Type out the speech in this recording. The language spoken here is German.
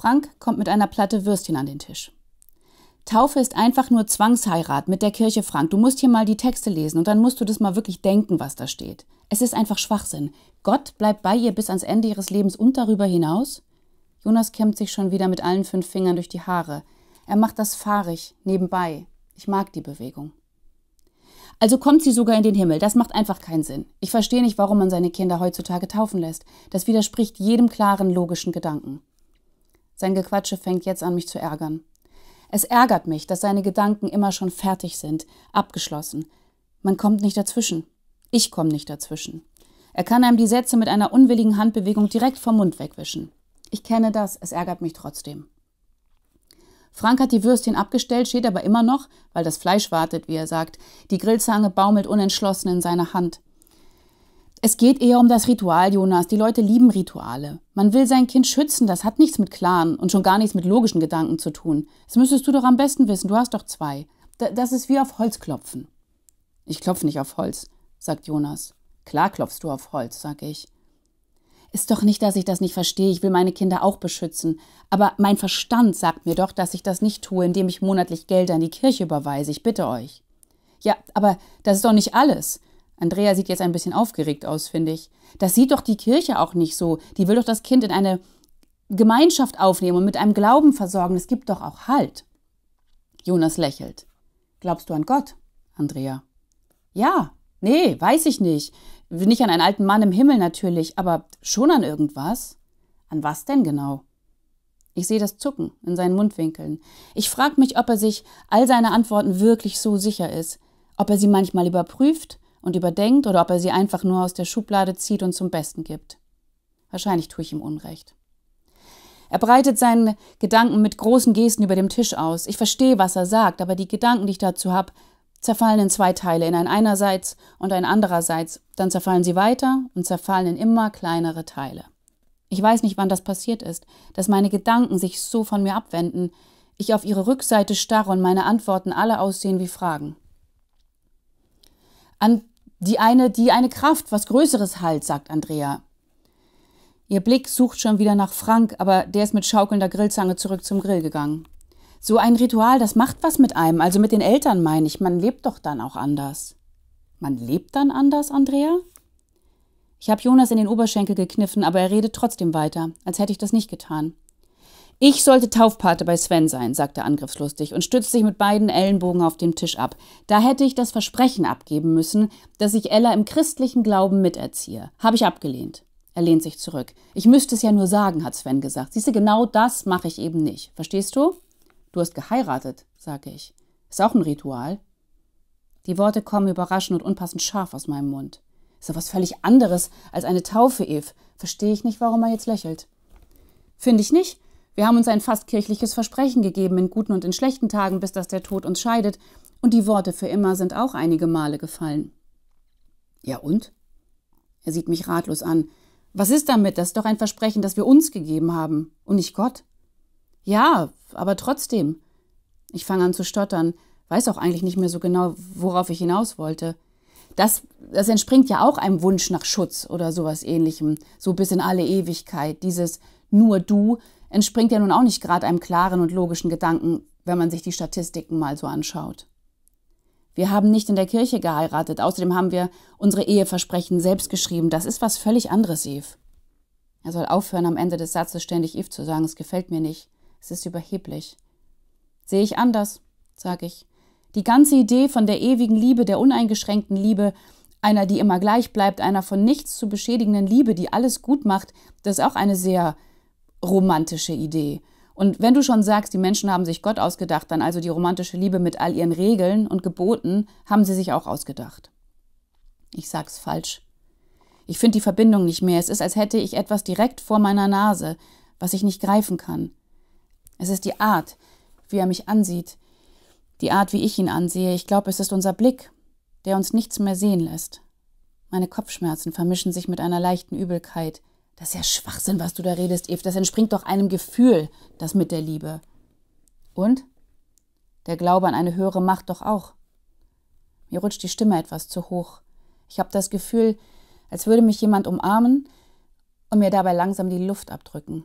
Frank kommt mit einer Platte Würstchen an den Tisch. Taufe ist einfach nur Zwangsheirat mit der Kirche, Frank. Du musst hier mal die Texte lesen und dann musst du das mal wirklich denken, was da steht. Es ist einfach Schwachsinn. Gott bleibt bei ihr bis ans Ende ihres Lebens und darüber hinaus? Jonas kämmt sich schon wieder mit allen fünf Fingern durch die Haare. Er macht das fahrig, nebenbei. Ich mag die Bewegung. Also kommt sie sogar in den Himmel. Das macht einfach keinen Sinn. Ich verstehe nicht, warum man seine Kinder heutzutage taufen lässt. Das widerspricht jedem klaren, logischen Gedanken. Sein Gequatsche fängt jetzt an, mich zu ärgern. Es ärgert mich, dass seine Gedanken immer schon fertig sind, abgeschlossen. Man kommt nicht dazwischen. Ich komme nicht dazwischen. Er kann einem die Sätze mit einer unwilligen Handbewegung direkt vom Mund wegwischen. Ich kenne das, es ärgert mich trotzdem. Frank hat die Würstchen abgestellt, steht aber immer noch, weil das Fleisch wartet, wie er sagt. Die Grillzange baumelt unentschlossen in seiner Hand. Es geht eher um das Ritual, Jonas. Die Leute lieben Rituale. Man will sein Kind schützen, das hat nichts mit klaren und schon gar nichts mit logischen Gedanken zu tun. Das müsstest du doch am besten wissen, du hast doch zwei. das ist wie auf Holz klopfen. Ich klopfe nicht auf Holz, sagt Jonas. Klar klopfst du auf Holz, sage ich. Ist doch nicht, dass ich das nicht verstehe, ich will meine Kinder auch beschützen. Aber mein Verstand sagt mir doch, dass ich das nicht tue, indem ich monatlich Geld an die Kirche überweise, ich bitte euch. Ja, aber das ist doch nicht alles. Andrea sieht jetzt ein bisschen aufgeregt aus, finde ich. Das sieht doch die Kirche auch nicht so. Die will doch das Kind in eine Gemeinschaft aufnehmen und mit einem Glauben versorgen. Es gibt doch auch Halt. Jonas lächelt. Glaubst du an Gott, Andrea? Ja, nee, weiß ich nicht. Nicht an einen alten Mann im Himmel natürlich, aber schon an irgendwas. An was denn genau? Ich sehe das Zucken in seinen Mundwinkeln. Ich frage mich, ob er sich all seine Antworten wirklich so sicher ist, ob er sie manchmal überprüft und überdenkt oder ob er sie einfach nur aus der Schublade zieht und zum Besten gibt. Wahrscheinlich tue ich ihm Unrecht. Er breitet seine Gedanken mit großen Gesten über dem Tisch aus. Ich verstehe, was er sagt, aber die Gedanken, die ich dazu habe, zerfallen in zwei Teile, in ein einerseits und ein andererseits. Dann zerfallen sie weiter und zerfallen in immer kleinere Teile. Ich weiß nicht, wann das passiert ist, dass meine Gedanken sich so von mir abwenden, ich auf ihre Rückseite starre und meine Antworten alle aussehen wie Fragen. An die eine, die eine Kraft, was Größeres halt, sagt Andrea. Ihr Blick sucht schon wieder nach Frank, aber der ist mit schaukelnder Grillzange zurück zum Grill gegangen. So ein Ritual, das macht was mit einem, also mit den Eltern meine ich, man lebt doch dann auch anders. Man lebt dann anders, Andrea? Ich habe Jonas in den Oberschenkel gekniffen, aber er redet trotzdem weiter, als hätte ich das nicht getan. Ich sollte Taufpate bei Sven sein, sagte angriffslustig und stützte sich mit beiden Ellenbogen auf dem Tisch ab. Da hätte ich das Versprechen abgeben müssen, dass ich Ella im christlichen Glauben miterziehe. Habe ich abgelehnt. Er lehnt sich zurück. Ich müsste es ja nur sagen, hat Sven gesagt. Siehst du, genau das mache ich eben nicht. Verstehst du? Du hast geheiratet, sage ich. Ist auch ein Ritual. Die Worte kommen überraschend und unpassend scharf aus meinem Mund. Ist doch was völlig anderes als eine Taufe, Eve. Verstehe ich nicht, warum er jetzt lächelt. Finde ich nicht. Wir haben uns ein fast kirchliches Versprechen gegeben, in guten und in schlechten Tagen, bis dass der Tod uns scheidet, und die Worte für immer sind auch einige Male gefallen. Ja und? Er sieht mich ratlos an. Was ist damit? Das ist doch ein Versprechen, das wir uns gegeben haben und nicht Gott. Ja, aber trotzdem. Ich fange an zu stottern, weiß auch eigentlich nicht mehr so genau, worauf ich hinaus wollte. Das, das entspringt ja auch einem Wunsch nach Schutz oder sowas ähnlichem, so bis in alle Ewigkeit, dieses nur du, entspringt ja nun auch nicht gerade einem klaren und logischen Gedanken, wenn man sich die Statistiken mal so anschaut. Wir haben nicht in der Kirche geheiratet, außerdem haben wir unsere Eheversprechen selbst geschrieben. Das ist was völlig anderes, Eve. Er soll aufhören, am Ende des Satzes ständig Eve zu sagen, es gefällt mir nicht, es ist überheblich. Sehe ich anders, sage ich. Die ganze Idee von der ewigen Liebe, der uneingeschränkten Liebe, einer, die immer gleich bleibt, einer von nichts zu beschädigenden Liebe, die alles gut macht, das ist auch eine sehr romantische Idee. Und wenn du schon sagst, die Menschen haben sich Gott ausgedacht, dann also die romantische Liebe mit all ihren Regeln und Geboten haben sie sich auch ausgedacht. Ich sag's falsch. Ich finde die Verbindung nicht mehr. Es ist, als hätte ich etwas direkt vor meiner Nase, was ich nicht greifen kann. Es ist die Art, wie er mich ansieht, die Art, wie ich ihn ansehe. Ich glaube, es ist unser Blick, der uns nichts mehr sehen lässt. Meine Kopfschmerzen vermischen sich mit einer leichten Übelkeit. Das ist ja Schwachsinn, was du da redest, Eve. Das entspringt doch einem Gefühl, das mit der Liebe. Und? Der Glaube an eine höhere Macht doch auch. Mir rutscht die Stimme etwas zu hoch. Ich habe das Gefühl, als würde mich jemand umarmen und mir dabei langsam die Luft abdrücken.